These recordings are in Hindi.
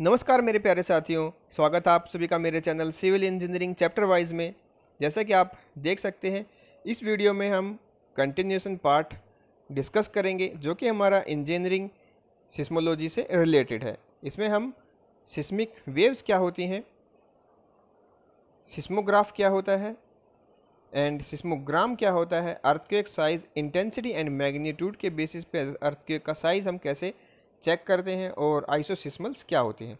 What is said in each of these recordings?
नमस्कार मेरे प्यारे साथियों स्वागत है आप सभी का मेरे channel civil engineering chapter wise में जैसा कि आप देख सकते हैं इस वीडियो में हम कंटिन्यूशन पार्ट डिस्कस करेंगे जो कि हमारा इंजीनियरिंग सिस्मोलॉजी से रिलेटेड है इसमें हम सिस्मिक वेव्स क्या होती हैं सिस्मोग्राफ क्या होता है एंड सिस्मोग्राम क्या होता है earthquake size intensity and magnitude के बेसिस पे अर्थक्वेक का साइज़ हम कैसे चेक करते हैं और आइसोसिस्मल्स क्या होते हैं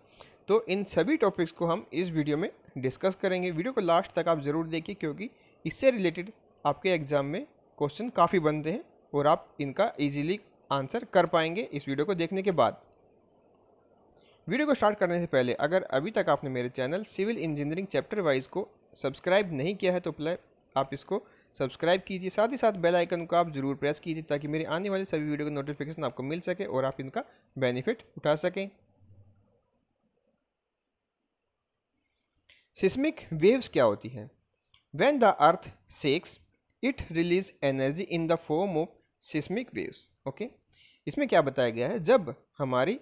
तो इन सभी टॉपिक्स को हम इस वीडियो में डिस्कस करेंगे वीडियो को लास्ट तक आप ज़रूर देखिए क्योंकि इससे रिलेटेड आपके एग्ज़ाम में क्वेश्चन काफ़ी बनते हैं और आप इनका इजीली आंसर कर पाएंगे इस वीडियो को देखने के बाद वीडियो को स्टार्ट करने से पहले अगर अभी तक आपने मेरे channel civil engineering chapter wise को सब्सक्राइब नहीं किया है तो प्ले आप इसको सब्सक्राइब कीजिए साथ ही साथ बेल आइकन को आप जरूर प्रेस कीजिए ताकि मेरे आने वाले सभी वीडियो का नोटिफिकेशन आपको मिल सके और आप इनका बेनिफिट उठा सकें सिस्मिक वेव्स क्या होती हैं when the earth shakes it release energy in the form of seismic waves okay इसमें क्या बताया गया है जब हमारी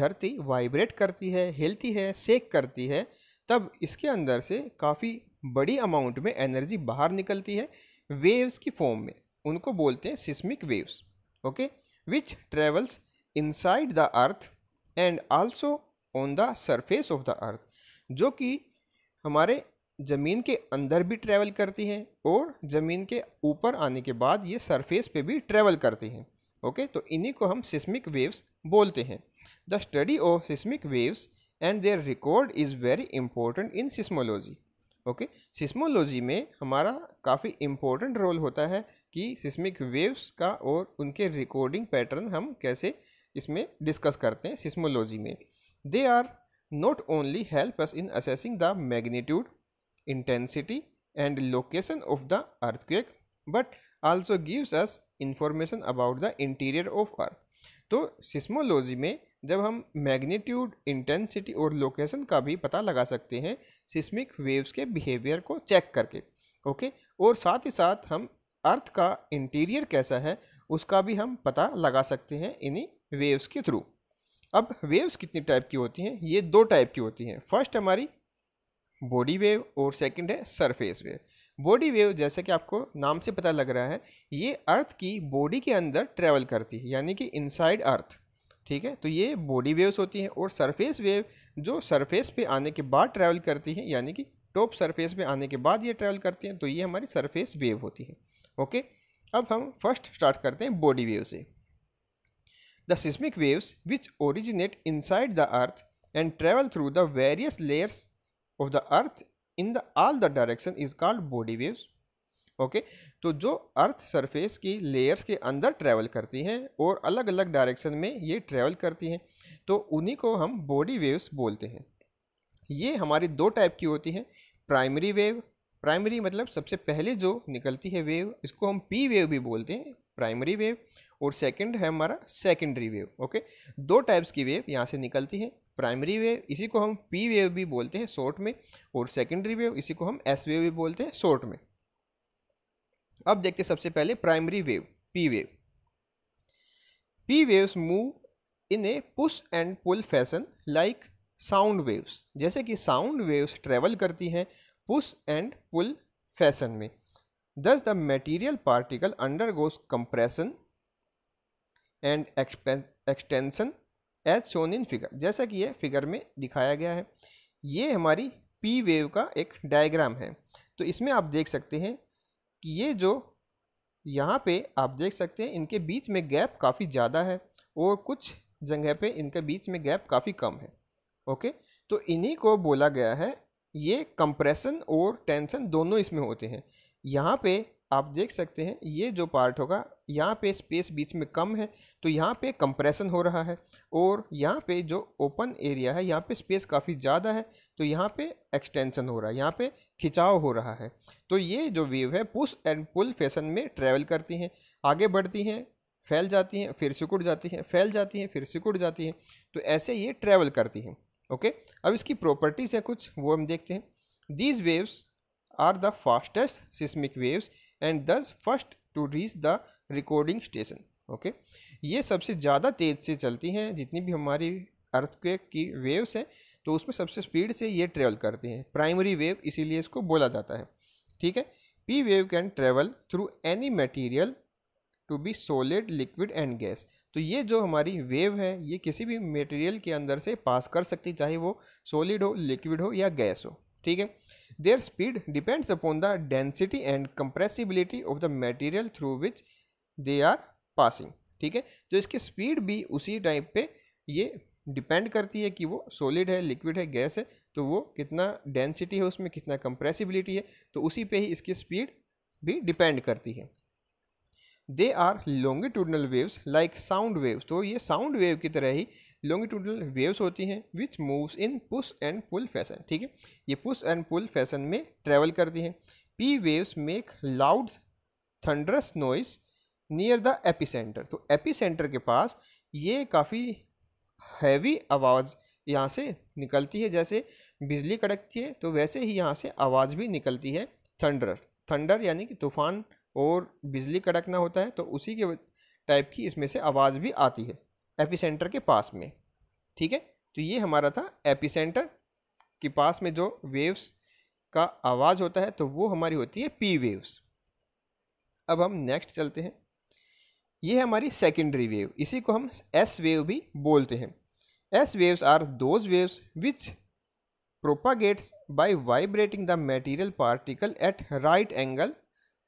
धरती वाइब्रेट करती है हिलती है सेक करती है तब इसके अंदर से काफ़ी बड़ी अमाउंट में एनर्जी बाहर निकलती है वेव्स की फॉर्म में उनको बोलते हैं seismic waves okay which travels inside the earth and also on the surface of the earth जो कि हमारे ज़मीन के अंदर भी ट्रैवल करती हैं और ज़मीन के ऊपर आने के बाद ये सरफेस पे भी ट्रैवल करती हैं ओके तो इन्हीं को हम सिस्मिक वेव्स बोलते हैं the study of seismic waves and their record is very important in seismology okay seismology में हमारा काफ़ी इम्पोर्टेंट रोल होता है कि सिस्मिक वेव्स का और उनके रिकॉर्डिंग पैटर्न हम कैसे इसमें डिस्कस करते हैं सिस्मोलॉजी में they are not only help us in assessing the magnitude intensity and location of the earthquake but also gives us information about the interior of earth तो सिस्मोलॉजी में जब हम मैग्नीट्यूड इंटेंसिटी और लोकेशन का भी पता लगा सकते हैं सिस्मिक वेव्स के बिहेवियर को चेक करके ओके और साथ ही साथ हम अर्थ का इंटीरियर कैसा है उसका भी हम पता लगा सकते हैं इन्हीं वेव्स के थ्रू अब वेव्स कितनी टाइप की होती हैं ये दो टाइप की होती हैं फर्स्ट हमारी बॉडी वेव और सेकंड है सरफेस वेव बॉडी वेव जैसे कि आपको नाम से पता लग रहा है ये अर्थ की बॉडी के अंदर ट्रेवल करती है यानी कि इनसाइड अर्थ ठीक है तो ये बॉडी वेव्स होती हैं और सरफेस वेव जो सरफेस पे आने के बाद ट्रैवल करती हैं यानी कि टॉप सरफेस पे आने के बाद ये ट्रैवल करती हैं तो ये हमारी सरफेस वेव होती है ओके अब हम फर्स्ट स्टार्ट करते हैं बॉडी वेव से the seismic waves which originate inside the earth and travel through the various layers of the earth in the all the direction is called body waves okay तो जो अर्थ सरफेस की लेयर्स के अंदर ट्रैवल करती हैं और अलग अलग डायरेक्शन में ये ट्रैवल करती हैं तो उन्हीं को हम बॉडी वेव्स बोलते हैं ये हमारी दो टाइप की होती हैं प्राइमरी वेव प्राइमरी मतलब सबसे पहले जो निकलती है वेव इसको हम पी वेव भी बोलते हैं प्राइमरी वेव और सेकंड है हमारा सेकेंडरी वेव ओके दो टाइप्स की वेव यहाँ से निकलती है प्राइमरी वेव इसी को हम पी वेव भी बोलते हैं शॉर्ट में और सेकेंडरी वेव इसी को हम एस वेव भी बोलते हैं शॉर्ट में अब देखते सबसे पहले primary wave P wave P waves move in a push and pull fashion like sound waves जैसे कि साउंड वेव्स ट्रेवल करती हैं पुश एंड पुल फैशन में thus the material particle undergoes compression and extension as shown in figure जैसा कि यह फिगर में दिखाया गया है ये हमारी पी वेव का एक डायग्राम है तो इसमें आप देख सकते हैं कि ये जो यहाँ पे आप देख सकते हैं इनके बीच में गैप काफ़ी ज़्यादा है और कुछ जगह पे इनके बीच में गैप काफ़ी कम है ओके तो इन्हीं को बोला गया है ये कंप्रेशन और टेंशन दोनों इसमें होते हैं यहाँ पे आप देख सकते हैं ये जो पार्ट होगा यहाँ पे स्पेस बीच में कम है तो यहाँ पे कंप्रेशन हो रहा है और यहाँ पे जो ओपन एरिया है यहाँ पे स्पेस काफ़ी ज़्यादा है तो यहाँ पे एक्सटेंशन हो रहा है यहाँ पे खिंचाव हो रहा है तो ये जो वेव है पुश एंड पुल फैशन में ट्रैवल करती हैं आगे बढ़ती हैं फैल जाती हैं फिर सिकुड़ जाती हैं फैल जाती हैं फिर सिकुड़ जाती हैं तो ऐसे ये ट्रैवल करती हैं ओके अब इसकी प्रॉपर्टीज़ हैं कुछ वो हम देखते हैं these waves are the fastest seismic waves and thus first to reach the recording station okay ये सबसे ज़्यादा तेज़ से चलती हैं जितनी भी हमारी अर्थक्वेक की वेव्स हैं तो उसमें सबसे स्पीड से ये ट्रेवल करती हैं प्राइमरी वेव इसीलिए इसको बोला जाता है ठीक है P wave can travel through any material to be solid liquid and gas तो ये जो हमारी वेव है ये किसी भी मटेरियल के अंदर से पास कर सकती चाहे वो सॉलिड हो लिक्विड हो या गैस हो ठीक है their speed depends upon the density and compressibility of the material through which they are passing ठीक है जो इसकी स्पीड भी उसी टाइप पे ये डिपेंड करती है कि वो सॉलिड है लिक्विड है गैस है तो वो कितना डेंसिटी है उसमें कितना कंप्रेसिबिलिटी है तो उसी पे ही इसकी स्पीड भी डिपेंड करती है they are longitudinal waves like sound waves तो ये साउंड वेव की तरह ही लॉन्गिट्यूडनल वेव्स होती हैं which moves in push and pull fashion ठीक है ये पुश एंड पुल फैशन में ट्रेवल करती हैं P waves make loud thunderous noise near the epicentre तो एपी सेंटर के पास ये काफ़ी हैवी आवाज़ यहाँ से निकलती है जैसे बिजली कड़कती है तो वैसे ही यहाँ से आवाज़ भी निकलती है थंडर थंडर यानी कि तूफ़ान और बिजली कड़कना होता है तो उसी के टाइप की इसमें से आवाज़ भी आती है एपिसेंटर के पास में ठीक है तो ये हमारा था एपिसेंटर के पास में जो वेव्स का आवाज़ होता है तो वो हमारी होती है पी वेव्स अब हम नेक्स्ट चलते हैं ये है हमारी सेकेंडरी वेव इसी को हम एस वेव भी बोलते हैं S waves are those waves which propagates by vibrating the material particle at right angle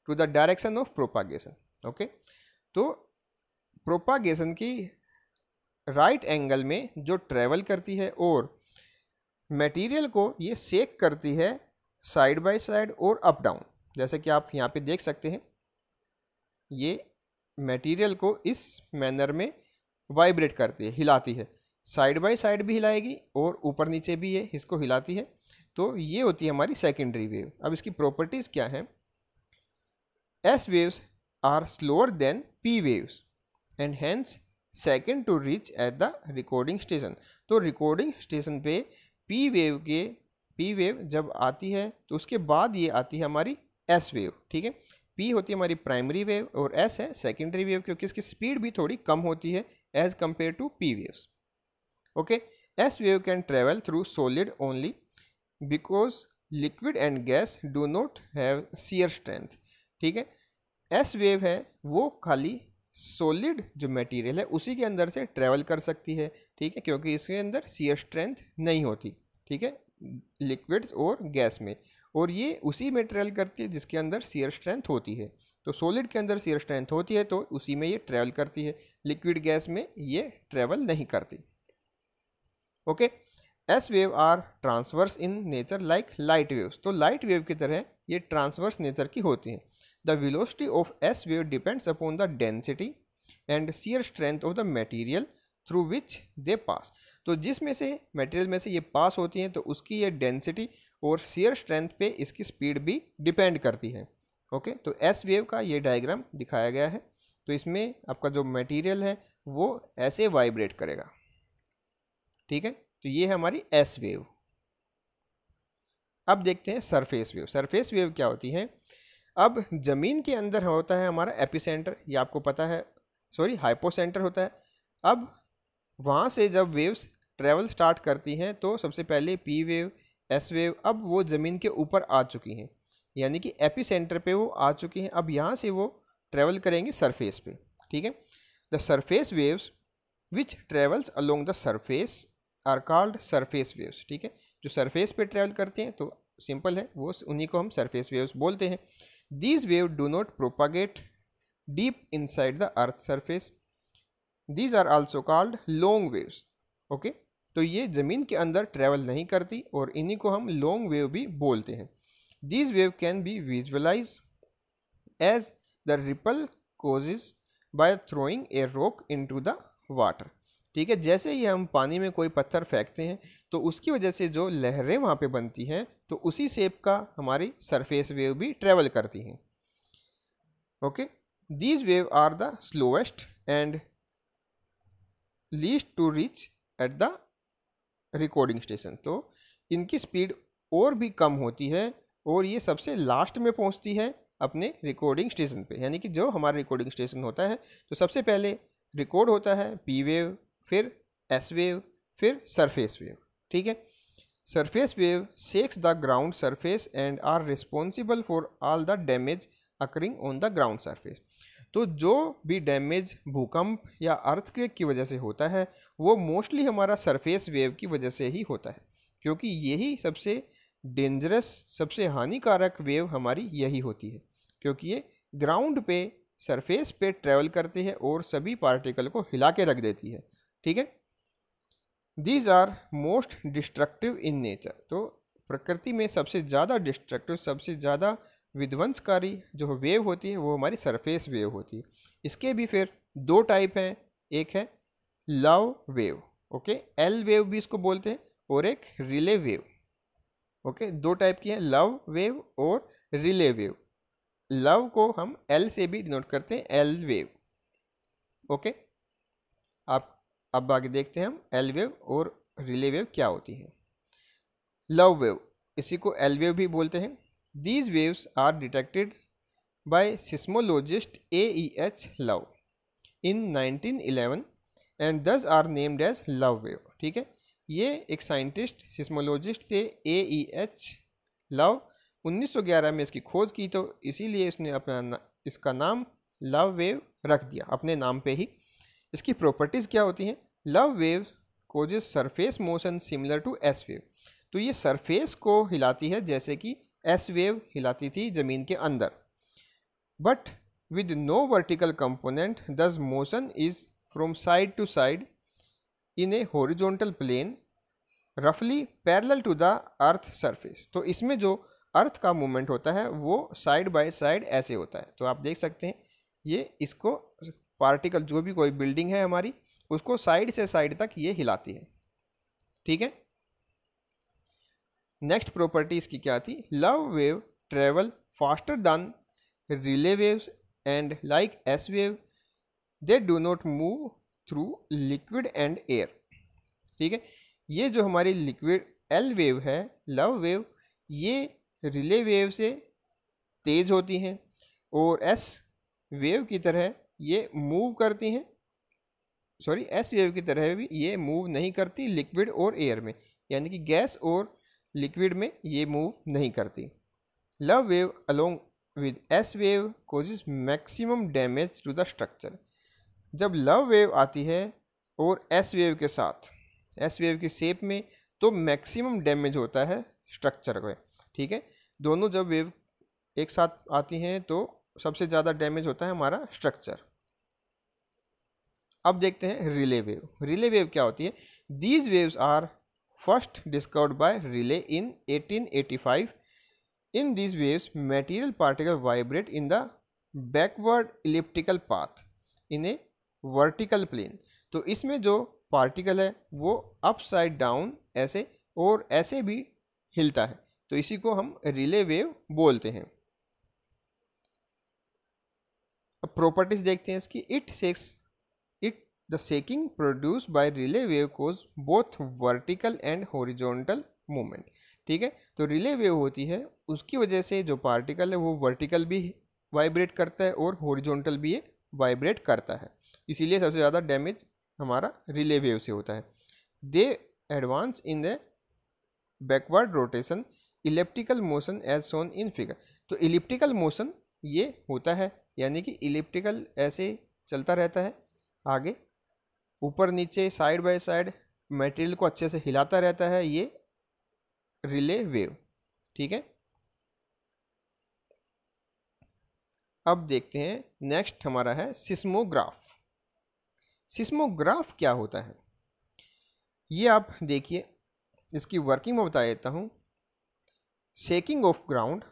to the direction of propagation. Okay, तो propagation की right angle में जो travel करती है और material को ये shake करती है side by side और up down जैसे कि आप यहाँ पे देख सकते हैं ये मटेरियल को इस मैनर में वाइब्रेट करती है हिलाती है साइड बाय साइड भी हिलाएगी और ऊपर नीचे भी ये इसको हिलाती है तो ये होती है हमारी सेकेंडरी वेव अब इसकी प्रॉपर्टीज़ क्या हैं S waves are slower than P waves and hence second to reach at the recording station तो रिकॉर्डिंग स्टेशन पे पी वेव के पी वेव जब आती है तो उसके बाद ये आती है हमारी एस वेव ठीक है पी होती है हमारी प्राइमरी वेव और एस है सेकेंडरी वेव क्योंकि इसकी स्पीड भी थोड़ी कम होती है as compare to P waves okay s wave can travel through solid only because liquid and gas do not have shear strength ठीक है एस वेव है वो खाली सोलिड जो मटेरियल है उसी के अंदर से ट्रैवल कर सकती है ठीक है क्योंकि इसके अंदर सीयर स्ट्रेंथ नहीं होती ठीक है लिक्विड्स और गैस में और ये उसी में ट्रेवल करती है जिसके अंदर सीयर स्ट्रेंथ होती है तो सोलिड के अंदर सीयर स्ट्रेंथ होती है तो उसी में ये ट्रेवल करती है लिक्विड गैस में ये ट्रैवल नहीं करती okay S wave are transverse in nature like light waves तो लाइट वेव की तरह ये ट्रांसवर्स नेचर की होती हैं the velocity of S wave depends upon the density and shear strength of the material through which they pass तो जिसमें से मटेरियल में से ये पास होती हैं तो उसकी ये डेंसिटी और सीयर स्ट्रेंथ पे इसकी स्पीड भी डिपेंड करती है ओके तो एस वेव का ये डायग्राम दिखाया गया है तो इसमें आपका जो मटेरियल है वो ऐसे वाइब्रेट करेगा ठीक है तो ये है हमारी एस वेव अब देखते हैं सरफेस वेव सरफेस वेव क्या होती है अब ज़मीन के अंदर होता है हमारा एपिसेंटर ये आपको पता है सॉरी हाइपोसेंटर होता है अब वहाँ से जब वेव्स ट्रेवल स्टार्ट करती हैं तो सबसे पहले पी वेव एस वेव अब वो ज़मीन के ऊपर आ चुकी हैं यानी कि एपी सेंटर पर वो आ चुकी हैं अब यहाँ से वो ट्रेवल करेंगी सरफेस पे ठीक है the surface waves which travels along the surface are called surface waves ठीक है जो सरफेस पे ट्रैवल करते हैं तो सिंपल है वो उन्हीं को हम सरफेस वेव्स बोलते हैं these wave do not propagate deep inside the earth surface these are also called long waves okay तो ये ज़मीन के अंदर ट्रैवल नहीं करती और इन्हीं को हम लॉन्ग वेव भी बोलते हैं these wave can be visualise as the ripple causes by throwing a rock in to the water ठीक है जैसे ही हम पानी में कोई पत्थर फेंकते हैं तो उसकी वजह से जो लहरें वहाँ पे बनती हैं तो उसी सेप का हमारी सरफेस वेव भी ट्रेवल करती हैं okay these wave are the slowest and least to reach at the recording station तो इनकी स्पीड और भी कम होती है और ये सबसे लास्ट में पहुँचती है अपने रिकॉर्डिंग स्टेशन पे यानी कि जो हमारा रिकॉर्डिंग स्टेशन होता है तो सबसे पहले रिकॉर्ड होता है पी वेव फिर एस वेव फिर सरफेस वेव ठीक है surface wave shakes the ground surface and are responsible for all the damage occurring on the ground surface तो जो भी डैमेज भूकंप या अर्थक्वेक की वजह से होता है वो मोस्टली हमारा सरफेस वेव की वजह से ही होता है क्योंकि यही सबसे डेंजरस सबसे हानिकारक वेव हमारी यही होती है क्योंकि ये ग्राउंड पे सरफेस पे ट्रेवल करती है और सभी पार्टिकल को हिला के रख देती है ठीक है these are most destructive in nature तो प्रकृति में सबसे ज़्यादा डिस्ट्रक्टिव सबसे ज़्यादा विध्वंसकारी जो वेव होती है वो हमारी सरफेस वेव होती है इसके भी फिर दो टाइप हैं एक है Love wave okay L wave भी इसको बोलते हैं और एक रिले वेव ओके दो टाइप की हैं लव वेव और रिले वेव लव को हम एल से भी डिनोट करते हैं एल वेव ओके अब आगे देखते हैं हम एल वेव और रिले वेव क्या होती है लव वेव इसी को एल वेव भी बोलते हैं these waves are detected A E H Love in 1911 and thus are named as Love wave ठीक है ये एक साइंटिस्ट सिस्मोलॉजिस्ट थे ए ई एच लव 1911 में इसकी खोज की तो इसीलिए इसने अपना ना, इसका नाम लव वेव रख दिया अपने नाम पे ही इसकी प्रॉपर्टीज़ क्या होती हैं Love wave causes surface motion similar to S wave तो ये सरफेस को हिलाती है जैसे कि एस वेव हिलाती थी ज़मीन के अंदर but with no vertical component thus motion is from side to side in a horizontal plane रफली parallel to the earth surface तो इसमें जो अर्थ का मूवमेंट होता है वो साइड बाय साइड ऐसे होता है तो आप देख सकते हैं ये इसको पार्टिकल जो भी कोई बिल्डिंग है हमारी उसको साइड से साइड तक ये हिलाती है ठीक है नेक्स्ट प्रॉपर्टी इसकी क्या थी Love wave travel faster than Rayleigh waves and like S wave they do not move through liquid and air ठीक है ये जो हमारी लिक्विड एल वेव है लव वेव ये रिले वेव से तेज़ होती हैं और एस वेव की तरह ये मूव करती हैं सॉरी एस वेव की तरह भी ये मूव नहीं करती लिक्विड और एयर में यानी कि गैस और लिक्विड में ये मूव नहीं करती Love wave along with S wave causes maximum damage to the structure जब लव वेव आती है और एस वेव के साथ एस वेव की शेप में तो मैक्सिमम डैमेज होता है स्ट्रक्चर को ठीक है दोनों जब वेव एक साथ आती हैं तो सबसे ज़्यादा डैमेज होता है हमारा स्ट्रक्चर अब देखते हैं रिले वेव रिले वेव क्या होती है these waves are first discovered by Rayleigh in 1885 in these waves material particle vibrate in the backward elliptical path in a vertical plane तो इसमें जो पार्टिकल है वो अपसाइड डाउन ऐसे और ऐसे भी हिलता है तो इसी को हम रिले वेव बोलते हैं अब प्रॉपर्टीज देखते हैं इसकी it shakes the shaking produce by Rayleigh wave cause both vertical and horizontal movement ठीक है तो रिले वेव होती है उसकी वजह से जो पार्टिकल है वो वर्टिकल भी वाइब्रेट करता है और हॉरिजॉन्टल भी ये वाइब्रेट करता है इसीलिए सबसे ज़्यादा डैमेज हमारा रिले वेव से होता है they advance in the backward rotation elliptical motion as shown in figure तो इलिप्टिकल मोशन ये होता है यानी कि इलिप्टिकल ऐसे चलता रहता है आगे ऊपर नीचे साइड बाय साइड मटेरियल को अच्छे से हिलाता रहता है ये रिले वेव ठीक है अब देखते हैं नेक्स्ट हमारा है सिस्मोग्राफ सिस्मोग्राफ क्या होता है ये आप देखिए इसकी वर्किंग में बता देता हूँ shaking of ground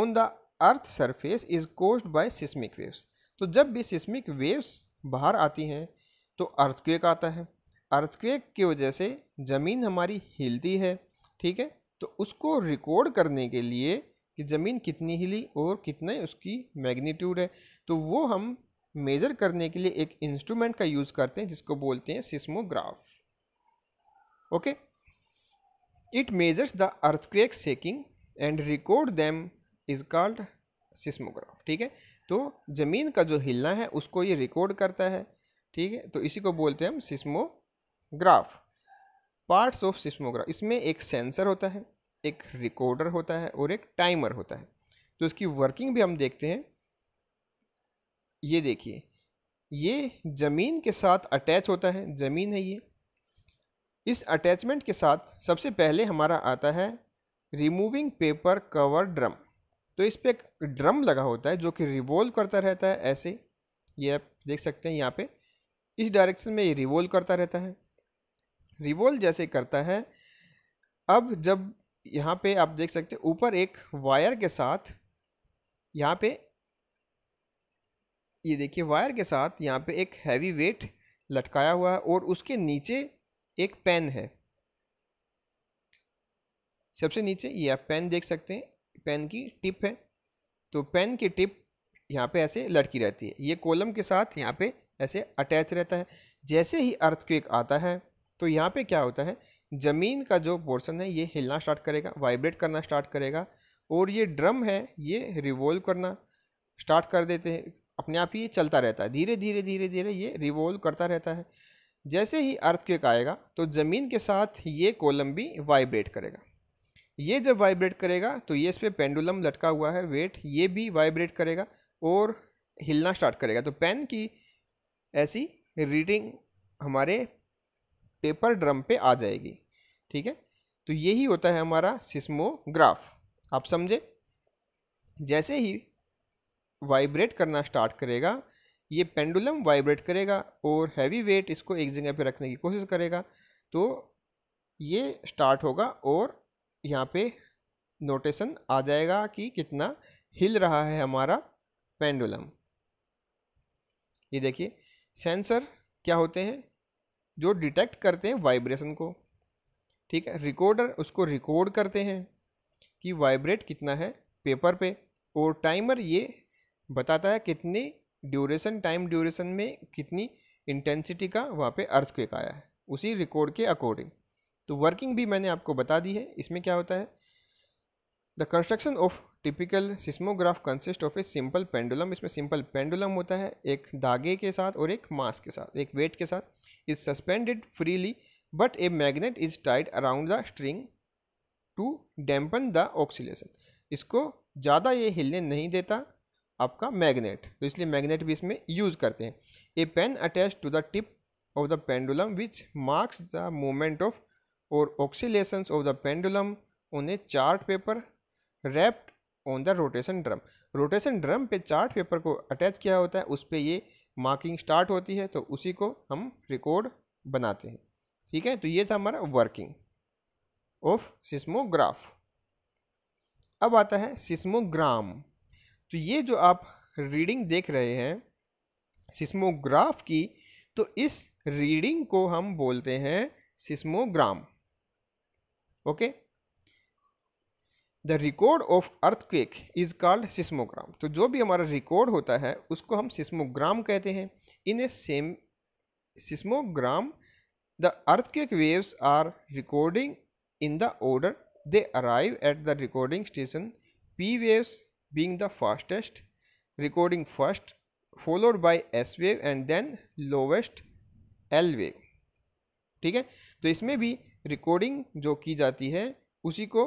on the earth surface is caused by seismic waves तो जब भी सिस्मिक वेव्स बाहर आती हैं तो अर्थक्वेक आता है अर्थक्वेक की वजह से ज़मीन हमारी हिलती है ठीक है तो उसको रिकॉर्ड करने के लिए कि ज़मीन कितनी हिली और कितने उसकी मैग्नीट्यूड है तो वो हम मेज़र करने के लिए एक इंस्ट्रूमेंट का यूज़ करते हैं जिसको बोलते हैं seismograph okay it measures the earthquake shaking and record them is called seismograph ठीक है तो ज़मीन का जो हिलना है उसको ये रिकॉर्ड करता है ठीक है तो इसी को बोलते हैं हम सिस्मोग्राफ पार्ट्स ऑफ सिस्मोग्राफ इसमें एक सेंसर होता है एक रिकॉर्डर होता है और एक टाइमर होता है तो इसकी वर्किंग भी हम देखते हैं ये देखिए ये ज़मीन के साथ अटैच होता है ज़मीन है ये इस अटैचमेंट के साथ सबसे पहले हमारा आता है रिमूविंग पेपर कवर ड्रम तो इस पर एक ड्रम लगा होता है जो कि रिवॉल्व करता रहता है ऐसे ये आप देख सकते हैं यहाँ पे इस डायरेक्शन में ये रिवोल्व करता रहता है रिवोल्व जैसे करता है अब जब यहाँ पे आप देख सकते हैं ऊपर एक वायर के साथ यहाँ पे ये देखिए वायर के साथ यहाँ पे एक हैवी वेट लटकाया हुआ है और उसके नीचे एक पेन है सबसे नीचे ये आप पेन देख सकते हैं पेन की टिप है तो पेन की टिप यहाँ पे ऐसे लटकी रहती है ये कॉलम के साथ यहाँ पे ऐसे अटैच रहता है जैसे ही अर्थक्वेक आता है तो यहाँ पे क्या होता है ज़मीन का जो पोर्शन है ये हिलना स्टार्ट करेगा वाइब्रेट करना स्टार्ट करेगा और ये ड्रम है ये रिवोल्व करना स्टार्ट कर देते हैं अपने आप ही ये चलता रहता है धीरे धीरे धीरे धीरे ये रिवोल्व करता रहता है जैसे ही अर्थक्वेक आएगा तो ज़मीन के साथ ये कॉलम भी वाइब्रेट करेगा ये जब वाइब्रेट करेगा तो ये इस पर पेंडुलम लटका हुआ है वेट ये भी वाइब्रेट करेगा और हिलना स्टार्ट करेगा तो पेन की ऐसी रीडिंग हमारे पेपर ड्रम पे आ जाएगी ठीक है तो यही होता है हमारा सिस्मोग्राफ आप समझे जैसे ही वाइब्रेट करना स्टार्ट करेगा ये पेंडुलम वाइब्रेट करेगा और हैवी वेट इसको एक जगह पे रखने की कोशिश करेगा तो ये स्टार्ट होगा और यहाँ पे नोटेशन आ जाएगा कि कितना हिल रहा है हमारा पेंडुलम ये देखिए सेंसर क्या होते हैं जो डिटेक्ट करते हैं वाइब्रेशन को ठीक है रिकॉर्डर उसको रिकॉर्ड करते हैं कि वाइब्रेट कितना है पेपर पे और टाइमर ये बताता है कितने ड्यूरेशन टाइम ड्यूरेशन में कितनी इंटेंसिटी का वहाँ पे क्विक आया है उसी रिकॉर्ड के अकॉर्डिंग तो वर्किंग भी मैंने आपको बता दी है इसमें क्या होता है the construction of typical seismograph consist of a simple pendulum इसमें सिंपल पेंडुलम होता है एक धागे के साथ और एक मास के साथ एक वेट के साथ is suspended freely but a magnet is tied around the string to dampen the oscillation इसको ज़्यादा ये हिलने नहीं देता आपका मैग्नेट तो इसलिए मैग्नेट भी इसमें यूज़ करते हैं a pen attach to the tip of the pendulum which marks the moment of और ऑक्सीलेशंस ऑफ द पेंडुलम उन्हें chart paper wrapped on the rotation drum rotation drum पे चार्ट पेपर को अटैच किया होता है उस पर ये मार्किंग स्टार्ट होती है तो उसी को हम रिकॉर्ड बनाते हैं ठीक है तो ये था हमारा वर्किंग ऑफ सिस्मोग्राफ अब आता है सिस्मोग्राम तो ये जो आप रीडिंग देख रहे हैं सिस्मोग्राफ की तो इस रीडिंग को हम बोलते हैं seismogram okay the record of earthquake is called seismogram तो जो भी हमारा रिकॉर्ड होता है उसको हम सिस्मोग्राम कहते हैं in a same seismogram the earthquake waves are recording in the order they arrive at the recording station P waves being the fastest recording first followed by S wave and then lowest L wave ठीक है तो इसमें भी रिकॉर्डिंग जो की जाती है उसी को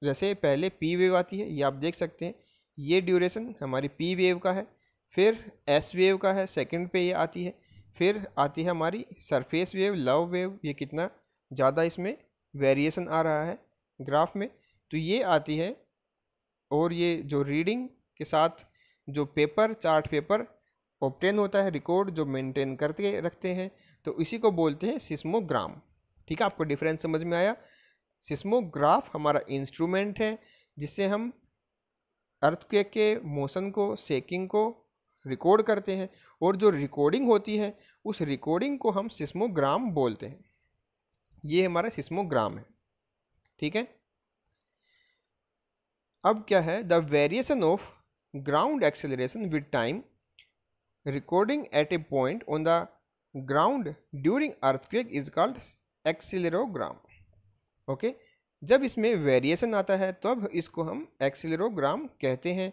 तो जैसे पहले पी वेव आती है ये आप देख सकते हैं ये ड्यूरेशन हमारी पी वेव का है फिर एस वेव का है सेकंड पे ये आती है फिर आती है हमारी सरफेस वेव लव वेव ये कितना ज़्यादा इसमें वेरिएशन आ रहा है ग्राफ में तो ये आती है और ये जो रीडिंग के साथ जो पेपर चार्ट पेपर ऑप्टेन होता है रिकॉर्ड जो मेंटेन करके रखते हैं तो इसी को बोलते हैं सिस्मोग्राम ठीक है आपको डिफरेंस समझ में आया सिस्मोग्राफ हमारा इंस्ट्रूमेंट है जिससे हम अर्थ के मोशन को सेकिंग को रिकॉर्ड करते हैं और जो रिकॉर्डिंग होती है उस रिकॉर्डिंग को हम सिस्मोग्राम बोलते हैं ये हमारा सिस्मोग्राम है ठीक है अब क्या है the variation of ground acceleration with time recording at a point on the ground during earthquake is called accelerogram okay जब इसमें वेरिएशन आता है तब इसको हम एक्सिलरोग्राम कहते हैं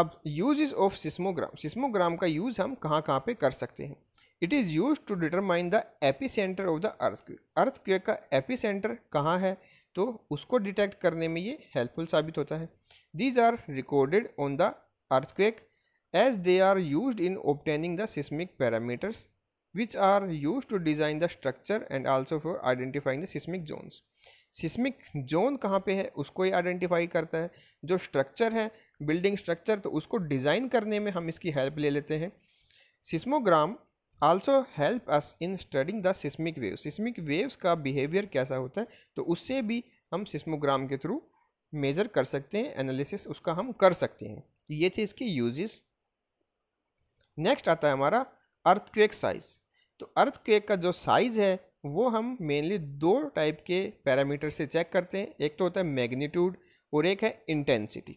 अब यूज ऑफ सिस्मोग्राम सिस्मोग्राम का यूज़ हम कहाँ कहाँ पे कर सकते हैं it is use to determine the epicentre of the earth earthquake का एपी सेंटर कहाँ है तो उसको डिटेक्ट करने में ये हेल्पफुल साबित होता है these are recorded on the earthquake as they are use in obtaining the seismic parameters which are used to design the structure and also for identifying the seismic zones seismic zone कहाँ पे है उसको ही आइडेंटिफाई करता है जो स्ट्रक्चर है बिल्डिंग स्ट्रक्चर तो उसको डिज़ाइन करने में हम इसकी हेल्प ले लेते हैं seismogram also help us in studying the seismic wave seismic waves का बिहेवियर कैसा होता है तो उससे भी हम सिस्मोग्राम के थ्रू मेज़र कर सकते हैं एनालिसिस उसका हम कर सकते हैं ये थे इसके यूजेस नेक्स्ट आता है हमारा अर्थक्वेक साइज़ तो अर्थ केक का जो साइज़ है वो हम मेनली दो टाइप के पैरामीटर से चेक करते हैं एक तो होता है मैग्नीट्यूड और एक है इंटेंसिटी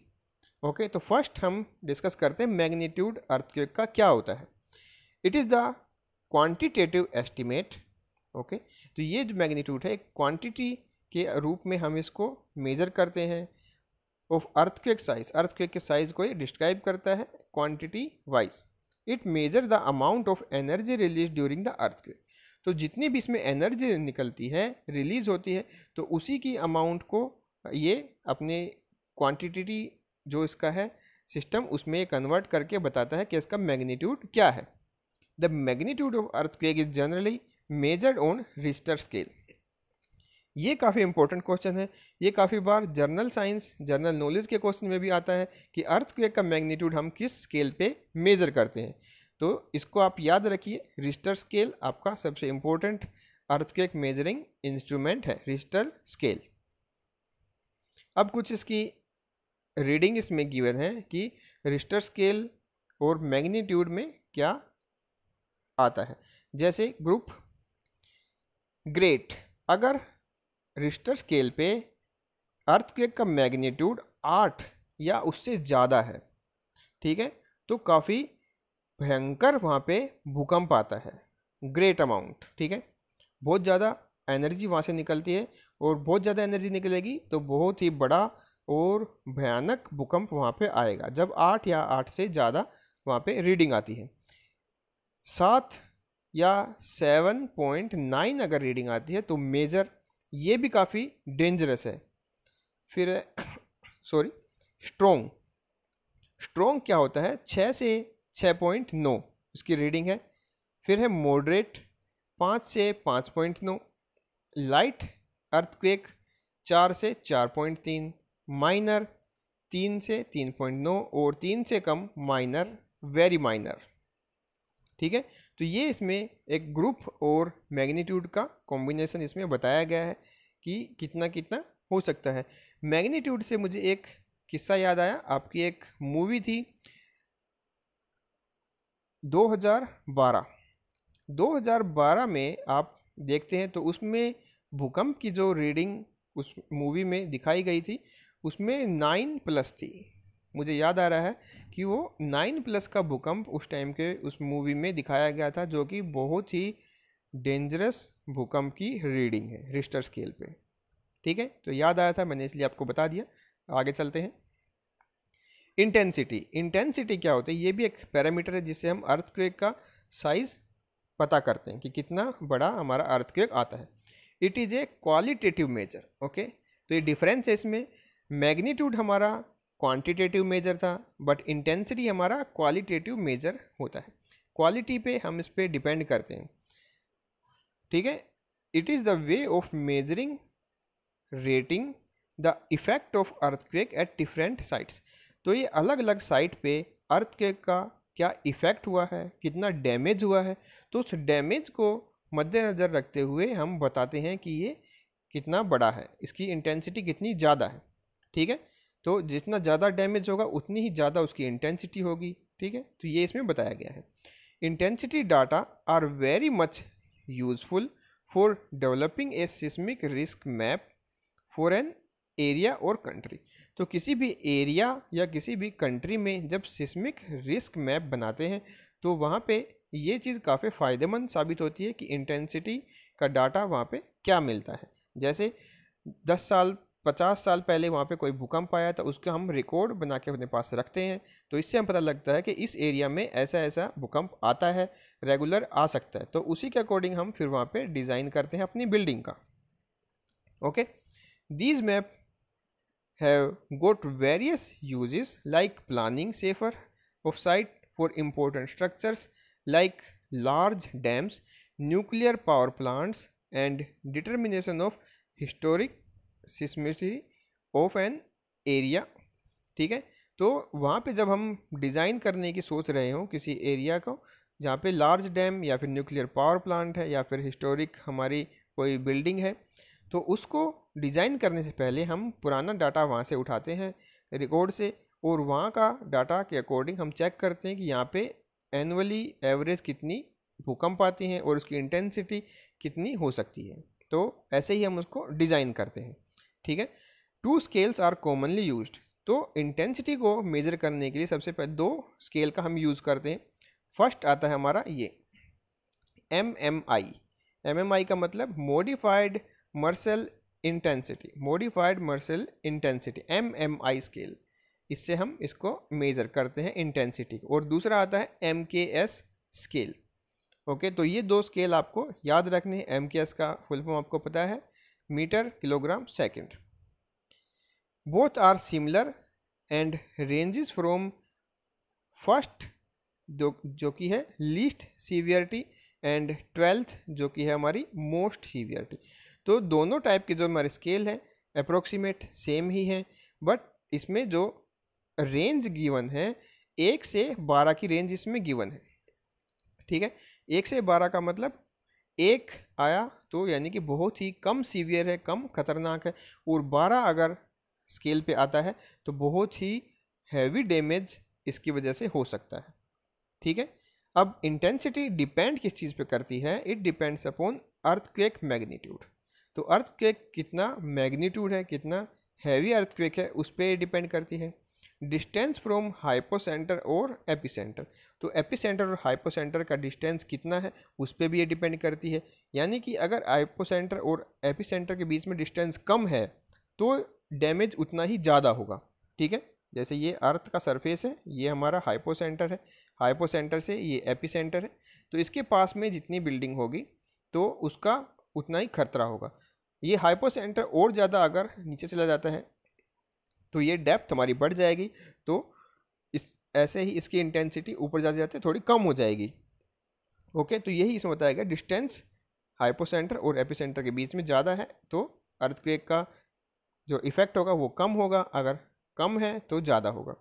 ओके तो फर्स्ट हम डिस्कस करते हैं मैग्नीट्यूड अर्थक्वेक का क्या होता है it is the quantitative estimate okay तो ये जो मैग्नीट्यूड है क्वांटिटी के रूप में हम इसको मेजर करते हैं ऑफ अर्थक्वेक साइज़ अर्थक्वेक के साइज़ को ये डिस्क्राइब करता है quantity wise it measure the amount of energy release during the earthquake तो जितनी भी इसमें एनर्जी निकलती है रिलीज़ होती है तो उसी की अमाउंट को ये अपने क्वांटिटी जो इसका है सिस्टम उसमें कन्वर्ट करके बताता है कि इसका मैग्नीट्यूड क्या है the magnitude of earthquake is generally measured on Richter scale ये काफ़ी इंपॉर्टेंट क्वेश्चन है ये काफ़ी बार जर्नल साइंस जर्नल नॉलेज के क्वेश्चन में भी आता है कि अर्थ का मैग्नीट्यूड हम किस स्केल पे मेज़र करते हैं तो इसको आप याद रखिए रिस्टर स्केल आपका सबसे इम्पोर्टेंट अर्थक्वेक मेजरिंग इंस्ट्रूमेंट है रिस्टर स्केल अब कुछ इसकी रीडिंग इसमें गिवन है कि रिस्टर स्केल और मैग्नीट्यूड में क्या आता है जैसे ग्रुप ग्रेट अगर रिस्टर स्केल पे अर्थक्वेक का मैग्नीट्यूड आठ या उससे ज़्यादा है ठीक है तो काफ़ी भयंकर वहाँ पे भूकंप आता है ग्रेट अमाउंट ठीक है बहुत ज़्यादा एनर्जी वहाँ से निकलती है और बहुत ज़्यादा एनर्जी निकलेगी तो बहुत ही बड़ा और भयानक भूकंप वहाँ पे आएगा जब आठ या आठ से ज़्यादा वहाँ पे रीडिंग आती है सात या सेवन पॉइंट नाइन अगर रीडिंग आती है तो मेजर ये भी काफ़ी डेंजरस है फिर सॉरी स्ट्रोंग स्ट्रोंग क्या होता है छः से छः पॉइंट नौ इसकी रीडिंग है फिर है मॉडरेट पाँच से पाँच पॉइंट नौ लाइट अर्थक्वेक चार से चार पॉइंट तीन माइनर तीन से तीन पॉइंट नौ और तीन से कम माइनर वेरी माइनर ठीक है तो ये इसमें एक ग्रुप और मैग्नीट्यूड का कॉम्बिनेशन इसमें बताया गया है कि कितना कितना हो सकता है मैग्नीट्यूड से मुझे एक किस्सा याद आया आपकी एक मूवी थी 2012 2012 में आप देखते हैं तो उसमें भूकंप की जो रीडिंग उस मूवी में दिखाई गई थी उसमें नाइन प्लस थी मुझे याद आ रहा है कि वो नाइन प्लस का भूकंप उस टाइम के उस मूवी में दिखाया गया था जो कि बहुत ही डेंजरस भूकंप की रीडिंग है रिस्टर स्केल पे ठीक है तो याद आया था मैंने इसलिए आपको बता दिया आगे चलते हैं इंटेंसिटी इंटेंसिटी क्या होता है ये भी एक पैरामीटर है जिससे हम अर्थक्वेक का साइज़ पता करते हैं कि कितना बड़ा हमारा अर्थक्वेक आता है it is a qualitative measure okay तो ये डिफरेंस है इसमें मैग्नीट्यूड हमारा क्वांटिटेटिव मेजर था बट इंटेंसिटी हमारा क्वालिटेटिव मेजर होता है क्वालिटी पे हम इस पर डिपेंड करते हैं ठीक है it is the way of measuring rating the effect of earthquake at different sites तो ये अलग अलग साइट पे अर्थक्वेक का क्या इफ़ेक्ट हुआ है कितना डैमेज हुआ है तो उस डैमेज को मद्देनज़र रखते हुए हम बताते हैं कि ये कितना बड़ा है इसकी इंटेंसिटी कितनी ज़्यादा है ठीक है तो जितना ज़्यादा डैमेज होगा उतनी ही ज़्यादा उसकी इंटेंसिटी होगी ठीक है तो ये इसमें बताया गया है intensity data are very much useful for developing a seismic risk map for an area और कंट्री तो किसी भी एरिया या किसी भी कंट्री में जब सिस्मिक रिस्क मैप बनाते हैं तो वहाँ पे ये चीज़ काफ़ी फ़ायदेमंद साबित होती है कि इंटेंसिटी का डाटा वहाँ पे क्या मिलता है जैसे 10 साल पचास साल पहले वहाँ पे कोई भूकंप आया था उसका हम रिकॉर्ड बना के अपने पास रखते हैं तो इससे हम पता लगता है कि इस एरिया में ऐसा ऐसा भूकंप आता है रेगुलर आ सकता है तो उसी के अकॉर्डिंग हम फिर वहाँ पे डिज़ाइन करते हैं अपनी बिल्डिंग का okay these map have got various uses like planning safer of site for important structures like large dams nuclear power plants and determination of historic seismicity of an area ठीक है तो वहाँ पे जब हम डिज़ाइन करने की सोच रहे हों किसी एरिया को जहाँ पे लार्ज डैम या फिर न्यूक्लियर पावर प्लांट है या फिर हिस्टोरिक हमारी कोई बिल्डिंग है तो उसको डिज़ाइन करने से पहले हम पुराना डाटा वहाँ से उठाते हैं रिकॉर्ड से और वहाँ का डाटा के अकॉर्डिंग हम चेक करते हैं कि यहाँ पे एनुअली एवरेज कितनी भूकंप आती हैं और उसकी इंटेंसिटी कितनी हो सकती है तो ऐसे ही हम उसको डिज़ाइन करते हैं ठीक है two scales are commonly use तो इंटेंसिटी को मेज़र करने के लिए सबसे पहले दो स्केल का हम यूज़ करते हैं फर्स्ट आता है हमारा ये M M I M M I का मतलब modified Mercalli intensity modified Mercalli intensity M M I scale इससे हम इसको मेज़र करते हैं इंटेंसिटी और दूसरा आता है एम के एस स्केल ओके तो ये दो स्केल आपको याद रखने एम के एस का फुल फॉर्म आपको पता है meter kilogram second. Both are similar and ranges from first जो, जो कि है लीस्ट सीवियरिटी एंड ट्वेल्थ जो कि है हमारी मोस्ट सीवियरिटी तो दोनों टाइप के जो हमारे स्केल हैं अप्रोक्सीमेट सेम ही हैं बट इसमें जो रेंज गिवन है एक से बारह की रेंज इसमें गिवन है ठीक है एक से बारह का मतलब एक आया तो यानी कि बहुत ही कम सीवियर है कम खतरनाक है और बारह अगर स्केल पे आता है तो बहुत ही हैवी डैमेज इसकी वजह से हो सकता है ठीक है अब इंटेंसिटी डिपेंड किस चीज़ पे करती है it depends upon earthquake magnitude तो अर्थक्वेक कितना मैग्नीट्यूड है कितना हैवी अर्थक्वेक है उस पर डिपेंड करती है डिस्टेंस फ्रॉम हाइपोसेंटर और एपिसेंटर तो एपिसेंटर और हाइपोसेंटर का डिस्टेंस कितना है उस पर भी ये डिपेंड करती है यानी कि अगर हाइपोसेंटर और एपिसेंटर के बीच में डिस्टेंस कम है तो डैमेज उतना ही ज़्यादा होगा ठीक है जैसे ये अर्थ का सरफेस है ये हमारा हाइपोसेंटर है हाइपोसेंटर से ये एपिसेंटर है तो इसके पास में जितनी बिल्डिंग होगी तो उसका उतना ही खतरा होगा ये हाइपोसेंटर और ज़्यादा अगर नीचे चला जाता है तो ये डेप्थ हमारी बढ़ जाएगी तो इस ऐसे ही इसकी इंटेंसिटी ऊपर जाते जाते थोड़ी कम हो जाएगी ओके तो यही इसमें बताया गया डिस्टेंस हाइपोसेंटर और एपिसेंटर के बीच में ज़्यादा है तो अर्थक्वेक का जो इफेक्ट होगा वो कम होगा अगर कम है तो ज़्यादा होगा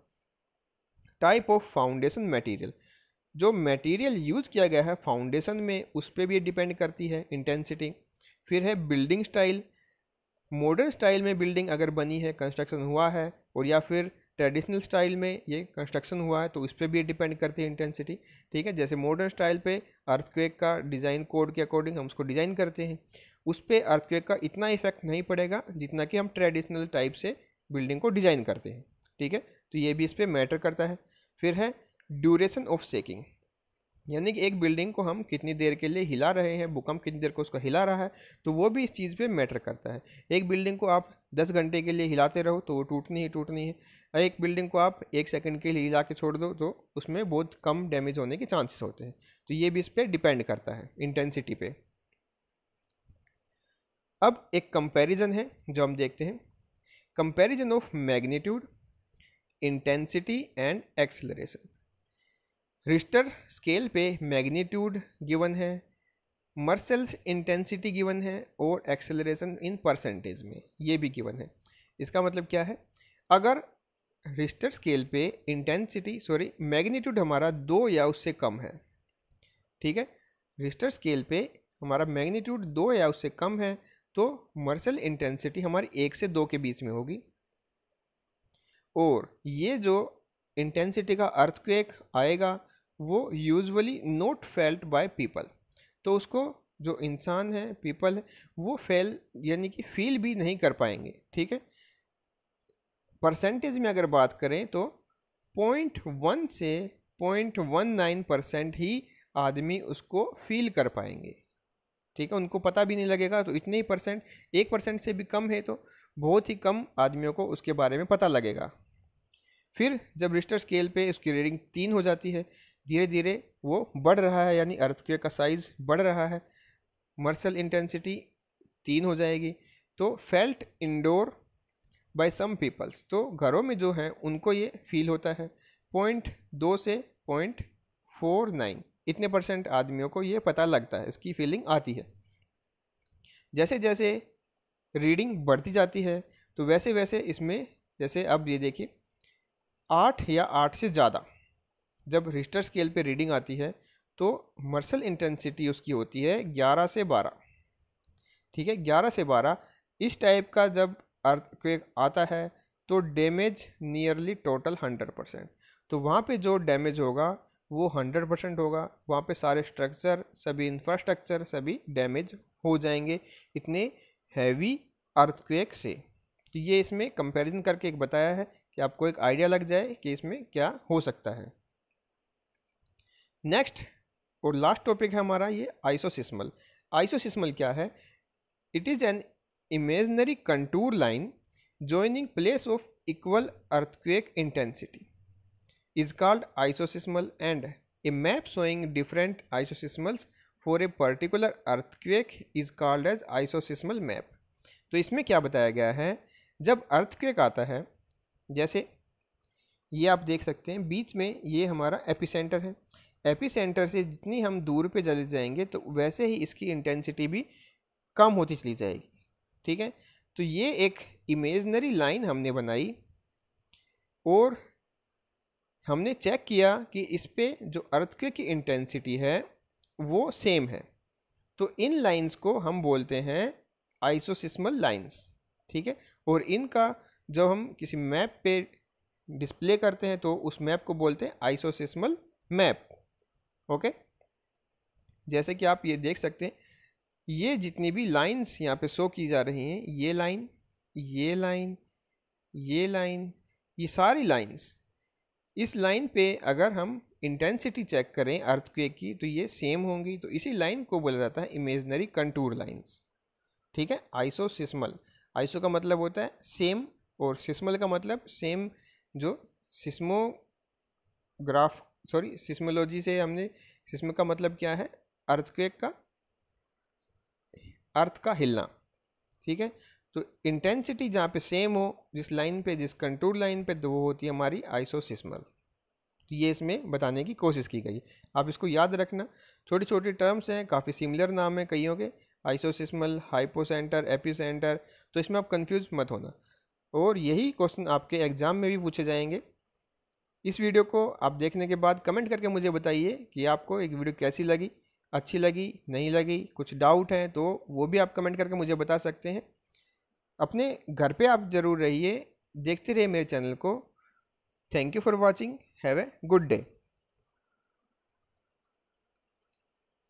टाइप ऑफ फाउंडेशन मटेरियल जो मटेरियल यूज़ किया गया है फाउंडेशन में उस पर भी डिपेंड करती है इंटेंसिटी फिर है बिल्डिंग स्टाइल मॉडर्न स्टाइल में बिल्डिंग अगर बनी है कंस्ट्रक्शन हुआ है और या फिर ट्रेडिशनल स्टाइल में ये कंस्ट्रक्शन हुआ है तो उस पर भी डिपेंड करती है इंटेंसिटी ठीक है जैसे मॉडर्न स्टाइल पे अर्थक्वेक का डिज़ाइन कोड के अकॉर्डिंग हम उसको डिज़ाइन करते हैं उस पर अर्थक्वेक का इतना इफेक्ट नहीं पड़ेगा जितना कि हम ट्रेडिशनल टाइप से बिल्डिंग को डिज़ाइन करते हैं ठीक है तो ये भी इस पर मैटर करता है फिर है ड्यूरेशन ऑफ सेकिंग यानी कि एक बिल्डिंग को हम कितनी देर के लिए हिला रहे हैं भूकंप कितनी देर को उसको हिला रहा है तो वो भी इस चीज़ पे मैटर करता है एक बिल्डिंग को आप दस घंटे के लिए हिलाते रहो तो वो टूटनी ही टूटनी है एक बिल्डिंग को आप एक सेकंड के लिए हिला के छोड़ दो तो उसमें बहुत कम डैमेज होने के चांसेस होते हैं तो ये भी इस पर डिपेंड करता है इंटेंसिटी पर अब एक कंपेरिजन है जो हम देखते हैं comparison of magnitude intensity and acceleration Richter scale पे मैग्नीट्यूड गिवन है मर्सल्स इंटेंसिटी गिवन है और एक्सेलरेशन इन परसेंटेज में ये भी गिवन है इसका मतलब क्या है अगर रिस्टर स्केल पे इंटेंसिटी सॉरी मैग्नीट्यूड हमारा दो या उससे कम है ठीक है रिस्टर स्केल पे हमारा मैग्नीट्यूड दो या उससे कम है तो मर्सल इंटेंसिटी हमारी एक से दो के बीच में होगी और ये जो इंटेंसिटी का अर्थक्वेक आएगा वो usually not felt by people तो उसको जो इंसान है पीपल है वो फेल यानी कि फील भी नहीं कर पाएंगे ठीक है परसेंटेज में अगर बात करें तो पॉइंट वन से पॉइंट वन नाइन परसेंट ही आदमी उसको फील कर पाएंगे ठीक है उनको पता भी नहीं लगेगा तो इतने ही परसेंट एक परसेंट से भी कम है तो बहुत ही कम आदमियों को उसके बारे में पता लगेगा फिर जब रिस्टर स्केल पे उसकी रेडिंग तीन हो जाती है धीरे धीरे वो बढ़ रहा है यानी अर्थक्वेक का साइज़ बढ़ रहा है मर्सल इंटेंसिटी तीन हो जाएगी तो felt indoor by some peoples तो घरों में जो हैं उनको ये फील होता है पॉइंट दो से पॉइंट फोर नाइन इतने परसेंट आदमियों को ये पता लगता है इसकी फीलिंग आती है जैसे जैसे रीडिंग बढ़ती जाती है तो वैसे वैसे इसमें जैसे अब ये देखिए आठ या आठ से ज़्यादा जब रिस्टर स्केल पे रीडिंग आती है तो मर्सल इंटेंसिटी उसकी होती है ग्यारह से बारह ठीक है ग्यारह से बारह इस टाइप का जब अर्थक्वेक आता है तो damage nearly total hundred percent तो वहाँ पे जो डैमेज होगा वो हंड्रेड परसेंट होगा वहाँ पे सारे स्ट्रक्चर सभी इंफ्रास्ट्रक्चर सभी डैमेज हो जाएंगे इतने हैवी अर्थक्वेक से तो ये इसमें कंपेरिजन करके एक बताया है कि आपको एक आइडिया लग जाए कि इसमें क्या हो सकता है नेक्स्ट और लास्ट टॉपिक है हमारा ये आइसोसिस्मल आइसोसिस्मल क्या है it is an imaginary contour line joining place of equal earthquake intensity is called isoseismal and a map showing different isoseismals for a particular earthquake is called as isoseismal map तो इसमें क्या बताया गया है जब अर्थक्वेक आता है जैसे ये आप देख सकते हैं बीच में ये हमारा एपिसेंटर है एपी सेंटर से जितनी हम दूर पे चले जाएंगे तो वैसे ही इसकी इंटेंसिटी भी कम होती चली जाएगी ठीक है तो ये एक इमेजनरी लाइन हमने बनाई और हमने चेक किया कि इस पर जो अर्थक्वे की इंटेंसिटी है वो सेम है तो इन लाइंस को हम बोलते हैं आइसोसिस्मल लाइंस ठीक है और इनका जब हम किसी मैप पे डिस्प्ले करते हैं तो उस मैप को बोलते हैं आइसोसिस्मल मैप ओके जैसे कि आप ये देख सकते हैं ये जितनी भी लाइंस यहाँ पे शो की जा रही हैं ये लाइन ये लाइन ये लाइन ये सारी लाइंस इस लाइन पे अगर हम इंटेंसिटी चेक करें अर्थक्वेक की तो ये सेम होंगी तो इसी लाइन को बोला जाता है इमेजनरी कंटूर लाइंस ठीक है आइसो सिस्मल आइसो का मतलब होता है सेम और सिस्मल का मतलब सेम जो सिस्मोग्राफ सॉरी सिस्मोलॉजी से हमने सिस्म का मतलब क्या है अर्थक्वेक का अर्थ का हिलना ठीक है तो इंटेंसिटी जहाँ पे सेम हो जिस लाइन पे जिस कंट्रोल लाइन पे तो वो होती है हमारी आइसोसिस्मल तो ये इसमें बताने की कोशिश की गई आप इसको याद रखना छोटे छोटे टर्म्स हैं काफ़ी सिमिलर नाम हैं कईयों के आइसोसिस्मल हाइपोसेंटर सेंटर तो इसमें आप कंफ्यूज मत होना और यही क्वेश्चन आपके एग्ज़ाम में भी पूछे जाएंगे इस वीडियो को आप देखने के बाद कमेंट करके मुझे बताइए कि आपको एक वीडियो कैसी लगी अच्छी लगी नहीं लगी कुछ डाउट हैं तो वो भी आप कमेंट करके मुझे बता सकते हैं अपने घर पे आप ज़रूर रहिए देखते रहिए मेरे चैनल को thank you for watching have a good day